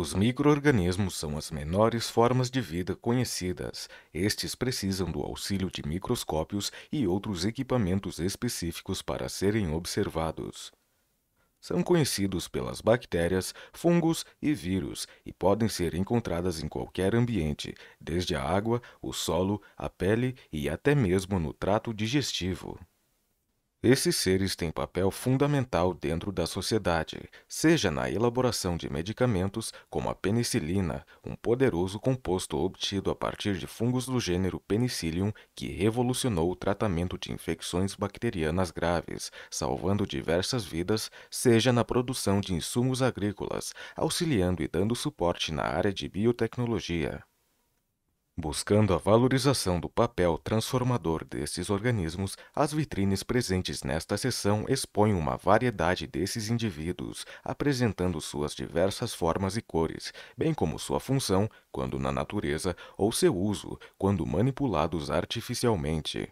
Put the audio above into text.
Os microorganismos são as menores formas de vida conhecidas. Estes precisam do auxílio de microscópios e outros equipamentos específicos para serem observados. São conhecidos pelas bactérias, fungos e vírus e podem ser encontradas em qualquer ambiente, desde a água, o solo, a pele e até mesmo no trato digestivo. Esses seres têm papel fundamental dentro da sociedade, seja na elaboração de medicamentos, como a penicilina, um poderoso composto obtido a partir de fungos do gênero Penicillium, que revolucionou o tratamento de infecções bacterianas graves, salvando diversas vidas, seja na produção de insumos agrícolas, auxiliando e dando suporte na área de biotecnologia. Buscando a valorização do papel transformador desses organismos, as vitrines presentes nesta sessão expõem uma variedade desses indivíduos, apresentando suas diversas formas e cores, bem como sua função, quando na natureza, ou seu uso, quando manipulados artificialmente.